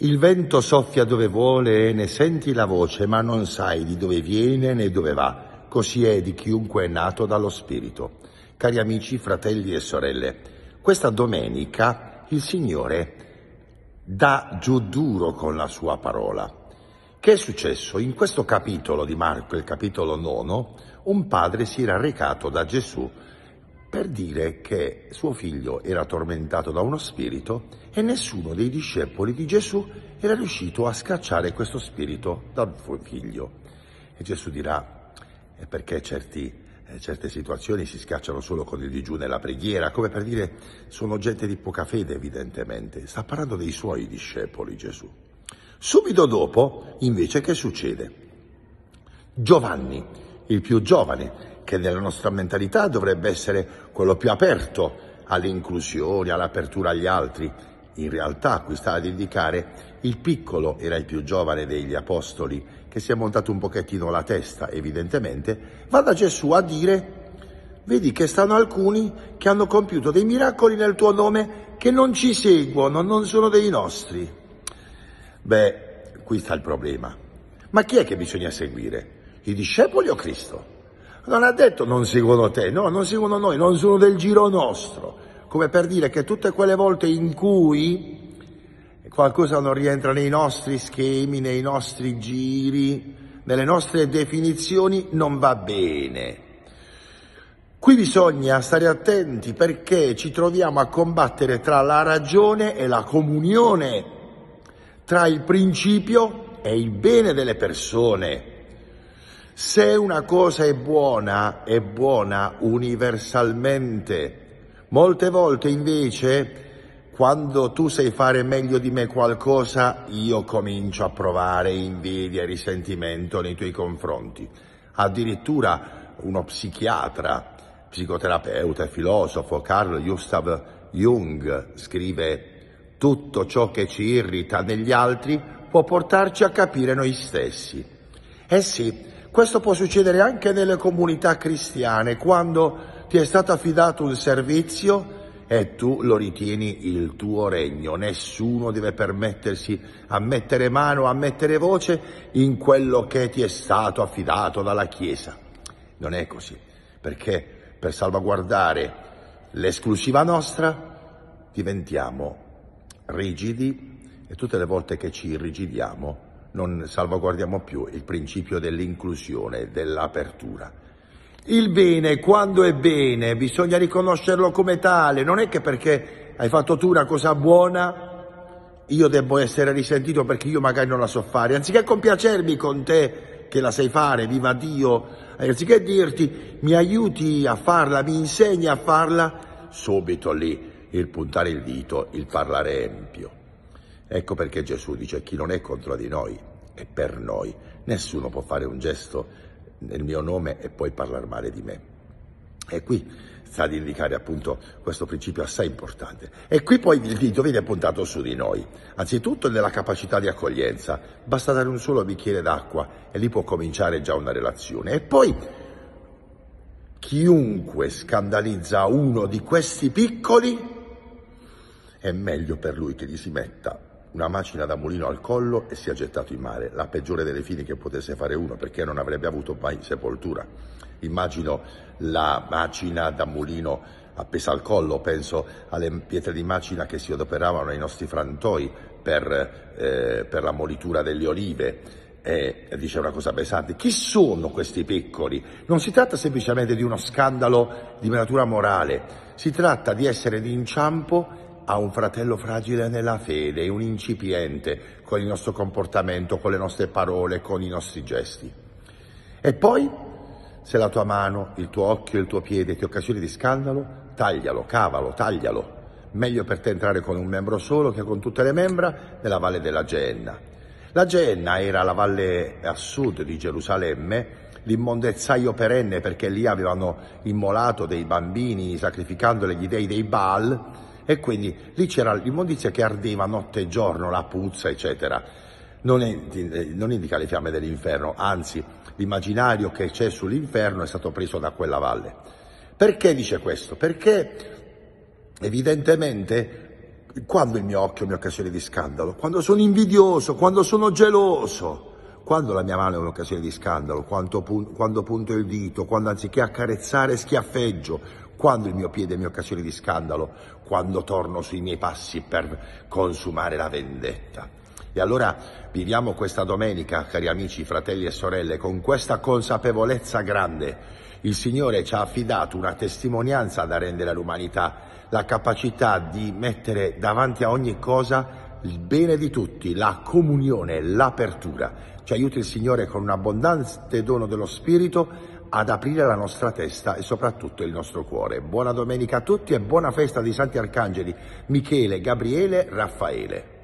Il vento soffia dove vuole e ne senti la voce, ma non sai di dove viene né dove va. Così è di chiunque è nato dallo Spirito. Cari amici, fratelli e sorelle, questa domenica il Signore dà giù duro con la sua parola. Che è successo? In questo capitolo di Marco, il capitolo nono, un padre si era recato da Gesù per dire che suo figlio era tormentato da uno spirito e nessuno dei discepoli di Gesù era riuscito a scacciare questo spirito dal suo figlio. E Gesù dirà, è perché certi, eh, certe situazioni si scacciano solo con il digiuno e la preghiera, come per dire sono gente di poca fede evidentemente. Sta parlando dei suoi discepoli Gesù. Subito dopo, invece, che succede? Giovanni, il più giovane, che nella nostra mentalità dovrebbe essere quello più aperto all'inclusione, all'apertura agli altri. In realtà qui sta ad indicare il piccolo, era il più giovane degli apostoli, che si è montato un pochettino la testa, evidentemente, va da Gesù a dire vedi che stanno alcuni che hanno compiuto dei miracoli nel tuo nome che non ci seguono, non sono dei nostri. Beh, qui sta il problema. Ma chi è che bisogna seguire? I discepoli o Cristo? Non ha detto non seguono te, no, non seguono noi, non sono del giro nostro. Come per dire che tutte quelle volte in cui qualcosa non rientra nei nostri schemi, nei nostri giri, nelle nostre definizioni, non va bene. Qui bisogna stare attenti perché ci troviamo a combattere tra la ragione e la comunione, tra il principio e il bene delle persone. Se una cosa è buona, è buona universalmente. Molte volte invece, quando tu sai fare meglio di me qualcosa, io comincio a provare invidia e risentimento nei tuoi confronti. Addirittura uno psichiatra, psicoterapeuta e filosofo, Carl Gustav Jung, scrive tutto ciò che ci irrita negli altri può portarci a capire noi stessi. Eh sì, questo può succedere anche nelle comunità cristiane, quando ti è stato affidato un servizio e tu lo ritieni il tuo regno. Nessuno deve permettersi a mettere mano, a mettere voce in quello che ti è stato affidato dalla Chiesa. Non è così, perché per salvaguardare l'esclusiva nostra diventiamo rigidi e tutte le volte che ci irrigidiamo non salvaguardiamo più il principio dell'inclusione, dell'apertura. Il bene, quando è bene, bisogna riconoscerlo come tale, non è che perché hai fatto tu una cosa buona io debbo essere risentito perché io magari non la so fare, anziché compiacermi con te che la sai fare, viva Dio, anziché dirti mi aiuti a farla, mi insegni a farla, subito lì il puntare il dito, il parlare empio. Ecco perché Gesù dice chi non è contro di noi è per noi. Nessuno può fare un gesto nel mio nome e poi parlare male di me. E qui sta ad indicare appunto questo principio assai importante. E qui poi il dito viene puntato su di noi. Anzitutto nella capacità di accoglienza. Basta dare un solo bicchiere d'acqua e lì può cominciare già una relazione. E poi chiunque scandalizza uno di questi piccoli è meglio per lui che gli si metta una macina da mulino al collo e si è gettato in mare, la peggiore delle fini che potesse fare uno perché non avrebbe avuto mai sepoltura. Immagino la macina da mulino appesa al collo, penso alle pietre di macina che si adoperavano ai nostri frantoi per, eh, per la molitura delle olive. E dice una cosa pesante, chi sono questi piccoli? Non si tratta semplicemente di uno scandalo di natura morale, si tratta di essere di inciampo ha un fratello fragile nella fede, un incipiente con il nostro comportamento, con le nostre parole, con i nostri gesti. E poi, se la tua mano, il tuo occhio, il tuo piede ti occasioni di scandalo, taglialo, cavalo, taglialo. Meglio per te entrare con un membro solo che con tutte le membra nella valle della Genna. La Genna era la valle a sud di Gerusalemme, l'immondezzaio perenne perché lì avevano immolato dei bambini sacrificandoli gli dei dei Baal e quindi lì c'era l'immondizia che ardeva notte e giorno, la puzza, eccetera. Non, è, non indica le fiamme dell'inferno, anzi l'immaginario che c'è sull'inferno è stato preso da quella valle. Perché dice questo? Perché evidentemente quando il mio occhio è un'occasione di scandalo, quando sono invidioso, quando sono geloso, quando la mia mano è un'occasione di scandalo, quando, punto il dito, quando anziché accarezzare schiaffeggio, quando il mio piede è mia occasione di scandalo? Quando torno sui miei passi per consumare la vendetta. E allora viviamo questa domenica, cari amici, fratelli e sorelle, con questa consapevolezza grande. Il Signore ci ha affidato una testimonianza da rendere all'umanità, la capacità di mettere davanti a ogni cosa il bene di tutti, la comunione, l'apertura. Ci aiuti il Signore con un abbondante dono dello Spirito ad aprire la nostra testa e soprattutto il nostro cuore. Buona domenica a tutti e buona festa dei Santi Arcangeli, Michele, Gabriele, Raffaele.